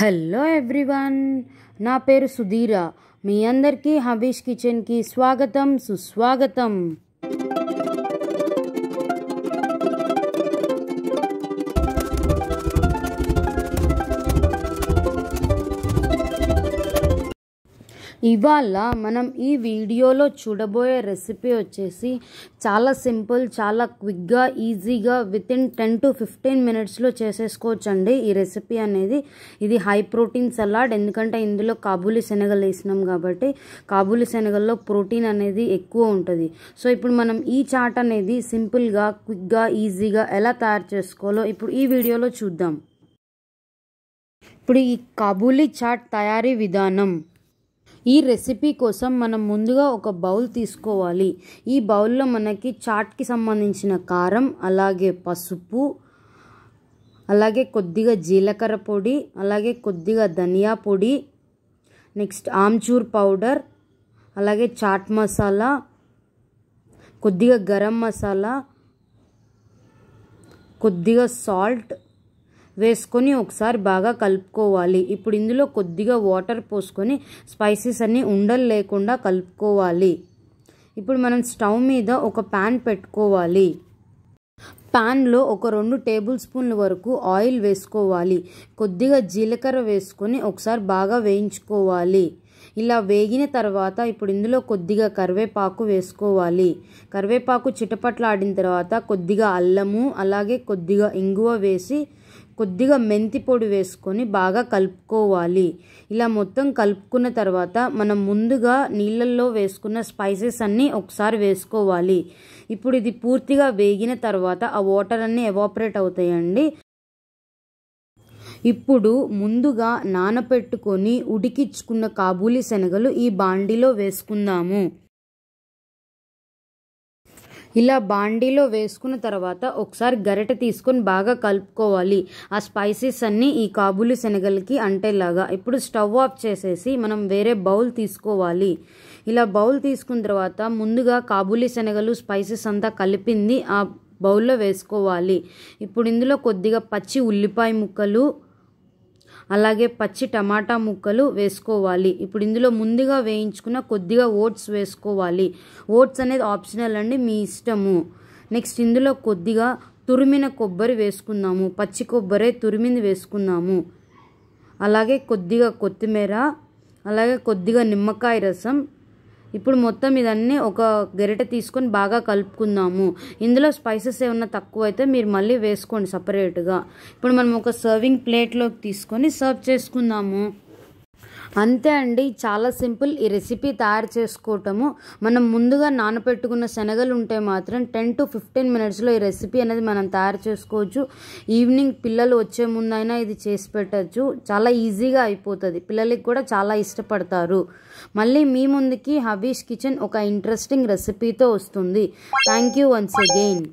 hello everyone నా పేరు సుధీర మీ అందరికీ హబీష్ కిచెన్కి స్వాగతం సుస్వాగతం ఇవాళ మనం ఈ వీడియోలో చూడబోయే రెసిపీ వచ్చేసి చాలా సింపుల్ చాలా క్విక్గా ఈజీగా within ten to fifteen మినిట్స్లో చేసేసుకోవచ్చు అండి ఈ రెసిపీ అనేది ఇది హై ప్రోటీన్ సలాడ్ ఎందుకంటే ఇందులో కాబూలి శనగలు వేసినాం కాబట్టి కాబూలి శనగల్లో ప్రోటీన్ అనేది ఎక్కువ ఉంటుంది సో ఇప్పుడు మనం ఈ చాట్ అనేది సింపుల్గా క్విక్గా ఈజీగా ఎలా తయారు చేసుకోవాలో ఇప్పుడు ఈ వీడియోలో చూద్దాం ఇప్పుడు ఈ కాబూలీ చాట్ తయారీ విధానం ఈ రెసిపీ కోసం మనం ముందుగా ఒక బౌల్ తీసుకోవాలి ఈ బౌల్లో మనకి చాట్కి సంబంధించిన కారం అలాగే పసుపు అలాగే కొద్దిగా జీలకర్ర పొడి అలాగే కొద్దిగా ధనియా పొడి నెక్స్ట్ ఆమ్చూర్ పౌడర్ అలాగే చాట్ మసాలా కొద్దిగా గరం మసాలా కొద్దిగా సాల్ట్ వేసుకొని ఒకసారి బాగా కలుపుకోవాలి ఇప్పుడు ఇందులో కొద్దిగా వాటర్ పోసుకొని స్పైసెస్ అన్నీ ఉండలు లేకుండా కలుపుకోవాలి ఇప్పుడు మనం స్టవ్ మీద ఒక ప్యాన్ పెట్టుకోవాలి ప్యాన్లో ఒక రెండు టేబుల్ స్పూన్ల వరకు ఆయిల్ వేసుకోవాలి కొద్దిగా జీలకర్ర వేసుకొని ఒకసారి బాగా వేయించుకోవాలి ఇలా వేగిన తర్వాత ఇప్పుడు ఇందులో కొద్దిగా కరివేపాకు వేసుకోవాలి కరివేపాకు చిటపట్లాడిన తర్వాత కొద్దిగా అల్లము అలాగే కొద్దిగా ఇంగువ వేసి కొద్దిగా మెంతి పొడి వేసుకొని బాగా కలుపుకోవాలి ఇలా మొత్తం కలుపుకున్న తర్వాత మనం ముందుగా నీళ్ళల్లో వేసుకున్న స్పైసెస్ అన్నీ ఒకసారి వేసుకోవాలి ఇప్పుడు ఇది పూర్తిగా వేగిన తర్వాత ఆ వాటర్ అన్నీ ఎవాపరేట్ అవుతాయండి ఇప్పుడు ముందుగా నానపెట్టుకొని ఉడికించుకున్న కాబూలి శనగలు ఈ బాండిలో వేసుకుందాము ఇలా బాండీలో వేసుకున్న తర్వాత ఒకసారి గరిట తీసుకొని బాగా కలుపుకోవాలి ఆ స్పైసెస్ అన్నీ ఈ కాబూలి శనగలకి అంటేలాగా ఇప్పుడు స్టవ్ ఆఫ్ చేసేసి మనం వేరే బౌల్ తీసుకోవాలి ఇలా బౌల్ తీసుకున్న తర్వాత ముందుగా కాబూలి శనగలు స్పైసెస్ అంతా కలిపింది ఆ బౌల్లో వేసుకోవాలి ఇప్పుడు ఇందులో కొద్దిగా పచ్చి ఉల్లిపాయ ముక్కలు అలాగే పచ్చి టమాటా ముక్కలు వేసుకోవాలి ఇప్పుడు ఇందులో ముందుగా వేయించుకున్న కొద్దిగా ఓట్స్ వేసుకోవాలి ఓట్స్ అనేది ఆప్షనల్ అండి మీ ఇష్టము నెక్స్ట్ ఇందులో కొద్దిగా తురిమిన కొబ్బరి వేసుకుందాము పచ్చి కొబ్బరి తురిమింది వేసుకుందాము అలాగే కొద్దిగా కొత్తిమీర అలాగే కొద్దిగా నిమ్మకాయ రసం ఇప్పుడు మొత్తం ఇదన్నీ ఒక గరిటె తీసుకొని బాగా కలుపుకుందాము ఇందులో స్పైసెస్ ఏమన్నా తక్కువ అయితే మీరు మళ్ళీ వేసుకోండి సపరేట్గా ఇప్పుడు మనం ఒక సర్వింగ్ ప్లేట్లోకి తీసుకొని సర్వ్ చేసుకుందాము అంతే అండి చాలా సింపుల్ ఈ రెసిపీ తయారు చేసుకోవటము మనం ముందుగా నానపెట్టుకున్న శనగలు ఉంటే మాత్రం టెన్ టు ఫిఫ్టీన్ మినిట్స్లో ఈ రెసిపీ అనేది మనం తయారు చేసుకోవచ్చు ఈవినింగ్ పిల్లలు వచ్చే ముందైనా ఇది చేసి పెట్టచ్చు చాలా ఈజీగా అయిపోతుంది పిల్లలకి కూడా చాలా ఇష్టపడతారు మళ్ళీ మీ ముందుకి హబీష్ కిచెన్ ఒక ఇంట్రెస్టింగ్ రెసిపీతో వస్తుంది థ్యాంక్ యూ వన్స్ అగైన్